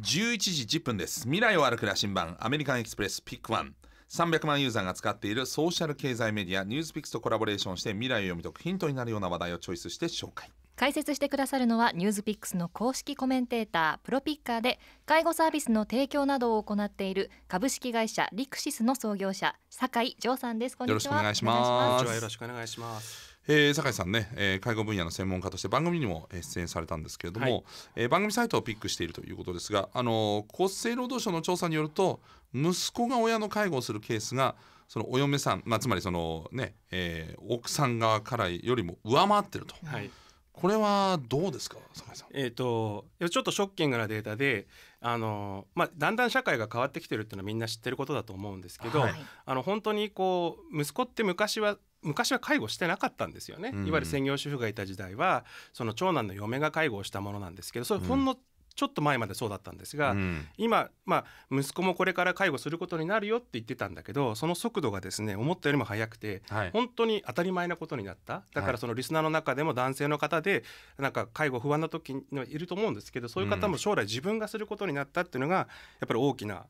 11時10分です未来を歩く羅針盤アメリカンエクスプレスピックワン300万ユーザーが使っているソーシャル経済メディアニュースピックスとコラボレーションして未来を読み解くヒントになるような話題をチョイスして紹介解説してくださるのはニュースピックスの公式コメンテータープロピッカーで介護サービスの提供などを行っている株式会社リクシスの創業者酒井城さんですよろしくお願いしますよろしくお願いしますえー、酒井さんね、えー、介護分野の専門家として番組にも出演されたんですけれども、はい、えー、番組サイトをピックしているということですが、あのー、厚生労働省の調査によると息子が親の介護をするケースがそのお嫁さん、まあ、つまりそのね、えー、奥さん側からよりも上回ってると。はいこれはどうですか酒井さん。えー、とちょっとショッキングなデータであの、まあ、だんだん社会が変わってきてるっていうのはみんな知ってることだと思うんですけど、はい、あの本当にこう息子って昔は昔は介護してなかったんですよね、いわゆる専業主婦がいた時代はその長男の嫁が介護をしたものなんですけどそれほんのちょっと前までそうだったんですが、うん、今、まあ、息子もこれから介護することになるよって言ってたんだけどその速度がですね思ったよりも速くて、はい、本当に当たり前なことになっただからそのリスナーの中でも男性の方でなんか介護不安な時にはいると思うんですけどそういう方も将来自分がすることになったっていうのがやっぱり大きな、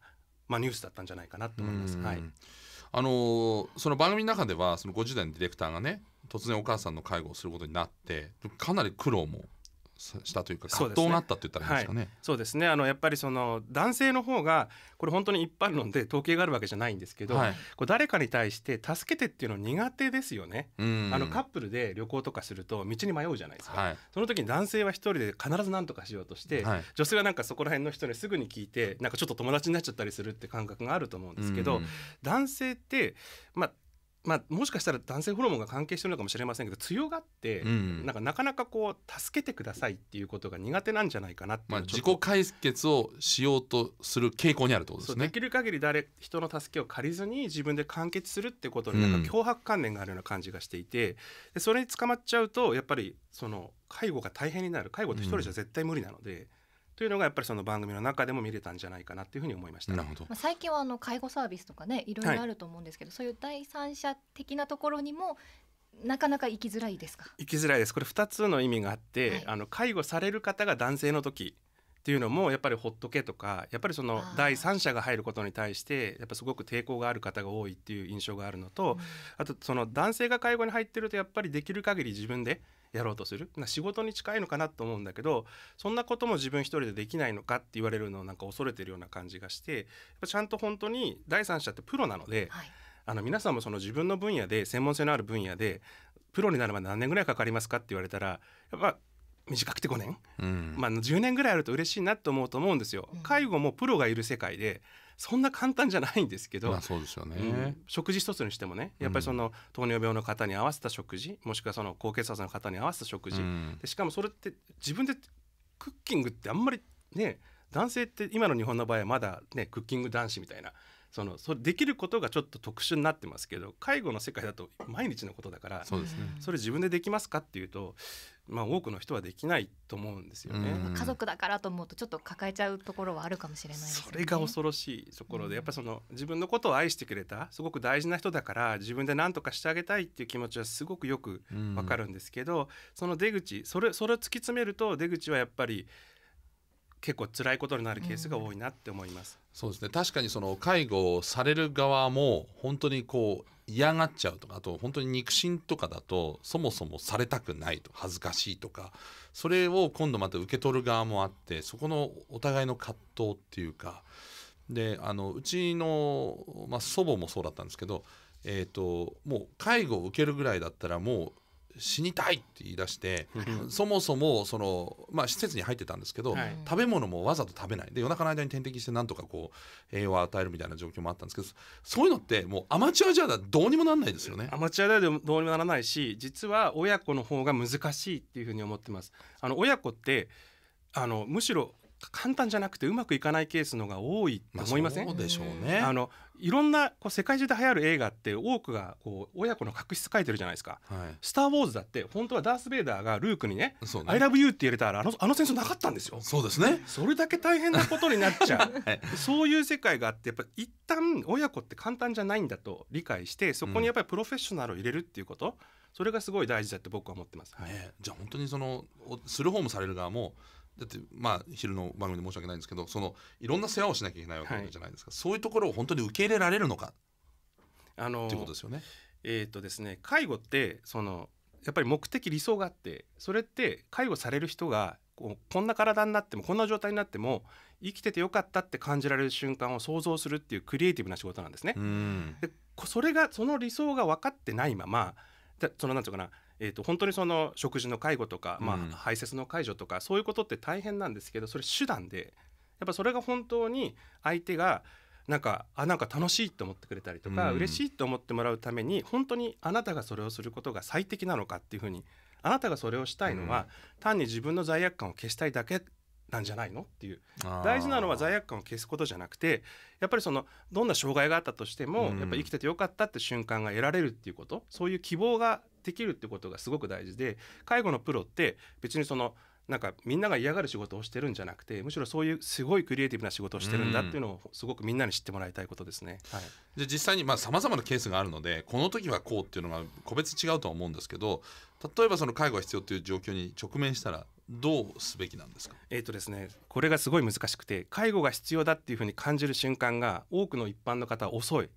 まあ、ニュースだったんじゃないかなと思います。はいあのー、その番組の中ではその50代のディレクターがね突然お母さんの介護をすることになってかなり苦労もしたというか葛藤があったって言ったらいいですかね。そうですね、はいね、あのやっぱりその男性の方がこれ本当に一般論で統計があるわけじゃないんですけど、はい、こう誰かに対して助けてっていうの苦手ですよね。あのカップルで旅行とかすると道に迷うじゃないですか。はい、その時に男性は一人で必ず何とかしようとして、女性はなんかそこら辺の人にすぐに聞いてなんかちょっと友達になっちゃったりするって感覚があると思うんですけど、男性ってまあまあ、もしかしたら男性ホルモンが関係してるのかもしれませんけど強がって、うん、なんかなかなかこう助けてくださいっていうことが苦手なんじゃないかなまあ、自己解決をしようとする傾向にあると、ね、できる限り誰人の助けを借りずに自分で完結するってことになんか脅迫観念があるような感じがしていて、でそれに捕まっちゃうとやっぱりその介護が大変になる介護って一人じゃ絶対無理なので。うんというのがやっぱりその番組の中でも見れたんじゃないかなというふうに思いました。なるほど。まあ、最近はあの介護サービスとかね、いろいろあると思うんですけど、はい、そういう第三者的なところにもなかなか行きづらいですか行きづらいですこれ2つの意味があって、はい、あの介護される方が男性の時っていうのもやっぱりほっとけとかやっぱりその第三者が入ることに対してやっぱすごく抵抗がある方が多いっていう印象があるのと、うん、あとその男性が介護に入ってるとやっぱりできる限り自分でやろうとする仕事に近いのかなと思うんだけどそんなことも自分一人でできないのかって言われるのをなんか恐れてるような感じがしてやっぱちゃんと本当に第三者ってプロなので、はい、あの皆さんもその自分の分野で専門性のある分野でプロになるまで何年ぐらいかかりますかって言われたらやっぱ短くて5年、うん、まあ、10年ぐらいあると嬉しいなと思うと思うんですよ。介護もプロがいる世界でそんな簡単じゃないんですけど、まあ、そうですよね、うん、食事一つにしてもねやっぱりその糖尿病の方に合わせた食事もしくはその高血圧の方に合わせた食事、うん、でしかもそれって自分でクッキングってあんまりね男性って今の日本の場合はまだねクッキング男子みたいなそのそれできることがちょっと特殊になってますけど介護の世界だと毎日のことだからそうです、ね、それ自分でできますかっていうと、まあ、多くの人はできないと思うんですよね、うん、家族だからと思うとちょっと抱えちゃうところはあるかもしれない、ね、それが恐ろしいところでやっぱその自分のことを愛してくれたすごく大事な人だから自分で何とかしてあげたいっていう気持ちはすごくよくわかるんですけど、うん、その出口それそれを突き詰めると出口はやっぱり結構辛いことになるケースが多いなって思います。うん、そうですね確かにその介護をされる側も本当にこう嫌がっちゃうとかあと本当に肉親とかだとそもそもされたくないと恥ずかしいとかそれを今度また受け取る側もあってそこのお互いの葛藤っていうかであのうちの、まあ、祖母もそうだったんですけど、えーともう介護を受けるぐらいだったらもう死にたいって言い出して、そもそもその、まあ、施設に入ってたんですけど、はい、食べ物もわざと食べないで夜中の間に点滴してなんとかこう栄養を与えるみたいな状況もあったんですけどそういうのってもうアマチュアじゃどうにもなんないですよねアマチュアではどうにもならないし実は親子の方が難しいっていうふうに思ってます。あの親子ってあのむしろ簡単じゃなくてうまくいかないケースのが多いと思いません、まあ、そうでしょうねあのいろんなこう世界中で流行る映画って多くがこう親子の確執書いてるじゃないですか、はい、スター・ウォーズ」だって本当はダース・ベイダーがルークにね「そね I love you」って入れたらあのあの戦争なかったんですよ。そうですねそれだけ大変なことになっちゃう、はい、そういう世界があってやっぱ一旦親子って簡単じゃないんだと理解してそこにやっぱりプロフェッショナルを入れるっていうこと、うん、それがすごい大事だって僕は思ってます。はい、じゃあ本当にそのする方もされる側もだってまあ昼の番組で申し訳ないんですけどそのいろんな世話をしなきゃいけないわけじゃないですか、はい、そういうところを本当に受け入れられるのかあのっていうことですよね。えー、っとですね介護ってそのやっぱり目的理想があってそれって介護される人がこんな体になってもこんな状態になっても生きててよかったって感じられる瞬間を想像するっていうクリエイティブな仕事なんですね。でそれがその理想が分かってないままそのなんていうかなえー、と本当にその食事の介護とか、まあ、排泄の介助とかそういうことって大変なんですけどそれ手段でやっぱそれが本当に相手がなんかあなんか楽しいと思ってくれたりとか、うん、嬉しいと思ってもらうために本当にあなたがそれをすることが最適なのかっていうふうにあなたがそれをしたいのは、単に自分の罪悪感を消したいだけなんじゃないのっていう大事なのは罪悪感を消すことじゃなくてやっぱりそのどんな障害があったとしても、やっぱ生きててよかったって瞬間が得られるっていうことそういう希望ができるってことがすごく大事で介護のプロって別にそのなんかみんなが嫌がる仕事をしてるんじゃなくてむしろそういうすごいクリエイティブな仕事をしてるんだっていうのをすごくみんなに知ってもらいたいことですね、はい、じゃあ実際にさまざ、まなケースがあるのでこの時はこうっていうのが個別違うとは思うんですけど例えばその介護が必要っていう状況に直面したらどうすべきなんですかえー、とですねこれがすごい難しくて介護が必要だっていうふうに感じる瞬間が多くの一般の方は遅い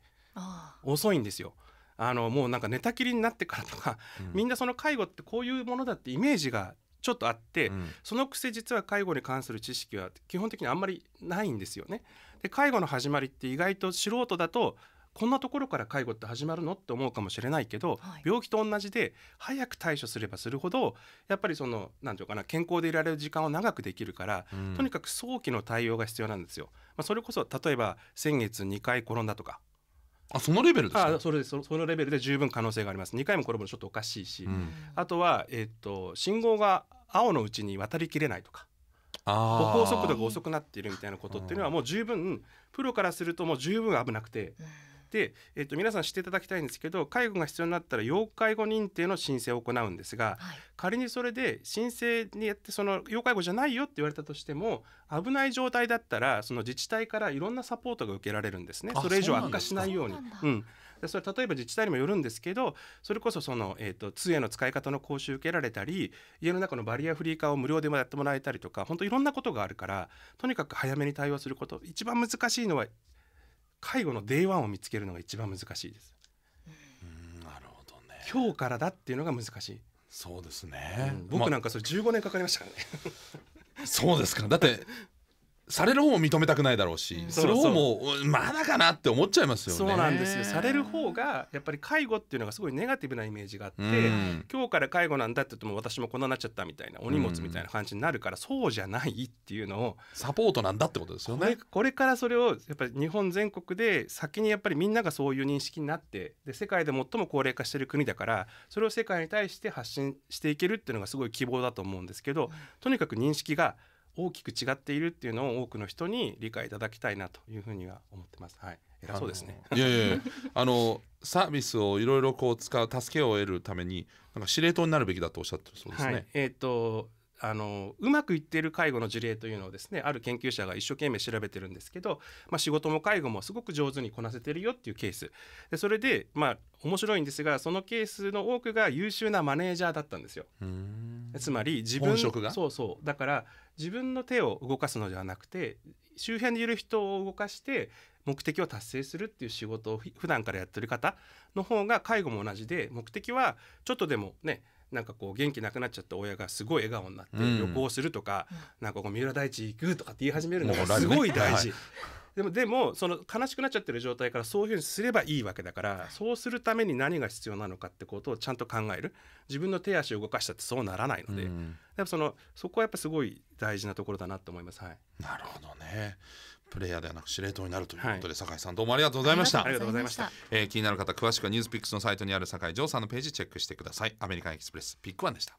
遅いんですよ。あのもうなんか寝たきりになってからとか、みんなその介護ってこういうものだってイメージがちょっとあって、うん、そのくせ実は介護に関する知識は基本的にあんまりないんですよね。で介護の始まりって意外と素人だとこんなところから介護って始まるのって思うかもしれないけど、はい、病気と同じで早く対処すればするほどやっぱりその何て言うかな健康でいられる時間を長くできるから、うん、とにかく早期の対応が必要なんですよ。まあ、それこそ例えば先月2回転んだとかあそのレベルですかあそれそのレベルで十分可能性があります2回も転ぶのちょっとおかしいし、うん、あとは、えー、っと信号が青のうちに渡りきれないとか歩行速度が遅くなっているみたいなことっていうのはもう十分プロからするともう十分危なくて。うんで、えと、皆さん知っていただきたいんですけど介護が必要になったら要介護認定の申請を行うんですが、はい、仮にそれで申請にやってその要介護じゃないよって言われたとしても危ない状態だったらその自治体からいろんなサポートが受けられるんですねそれ以上悪化しないように。それ例えば自治体にもよるんですけどそれこそその、えーと、通夜の使い方の講習受けられたり家の中のバリアフリー化を無料でもやってもらえたりとか本当いろんなことがあるからとにかく早めに対応すること一番難しいのは介護のデ a ワンを見つけるのが一番難しいです。うん、なるほどね今日からだっていうのが難しい。そうですね、うん僕なんかそれ15年かかりましたからね。ま そうですかだってされる方も認めたくないだろうし、うん、する方もまだかなって思っちゃいますよね。そうなんですよされる方がやっぱり介護っていうのがすごいネガティブなイメージがあって、うん、今日から介護なんだって言っても私もこんななっちゃったみたいなお荷物みたいな感じになるから、うん、そうじゃないっていうのをサポートなんだってことですよねこれからそれをやっぱり日本全国で先にやっぱりみんながそういう認識になってで世界で最も高齢化してる国だからそれを世界に対して発信していけるっていうのがすごい希望だと思うんですけどとにかく認識が大きく違っているっていうのを多くの人に理解いただきたいなというふうには思ってます。はい、偉そうですね。いやいや あのサービスをいろいろこう使う助けを得るためになんか司令塔になるべきだとおっしゃってるそうですね。はい、えっ、ー、とあのうまくいっている介護の事例というのをですねある研究者が一生懸命調べてるんですけど、まあ、仕事も介護もすごく上手にこなせてるよっていうケースでそれでまあ面白いんですがそのケースの多くが優秀なマネージャーだったんですよつまり自分そうそうだから自分の手を動かすのではなくて周辺にいる人を動かして目的を達成するっていう仕事を普段からやってる方の方が介護も同じで目的はちょっとでもねなんかこう元気なくなっちゃった親がすごい笑顔になって旅行するとか、うん、なんかこう三浦大知行くとかって言い始めるのがすごい大事。でもでもその悲しくなっちゃってる状態からそういうふうにすればいいわけだからそうするために何が必要なのかってことをちゃんと考える自分の手足を動かしたってそうならないので、うん、そのそこはやっぱすごい大事なところだなと思います。はい、なるほどねプレイヤーではなく司令塔になるということで、酒井さんどうもありがとうございましたありがとうございました、えー、気になる方詳しくはニュースピックスのサイトにある酒井城さんのページチェックしてくださいアメリカンエキスプレスピックワンでした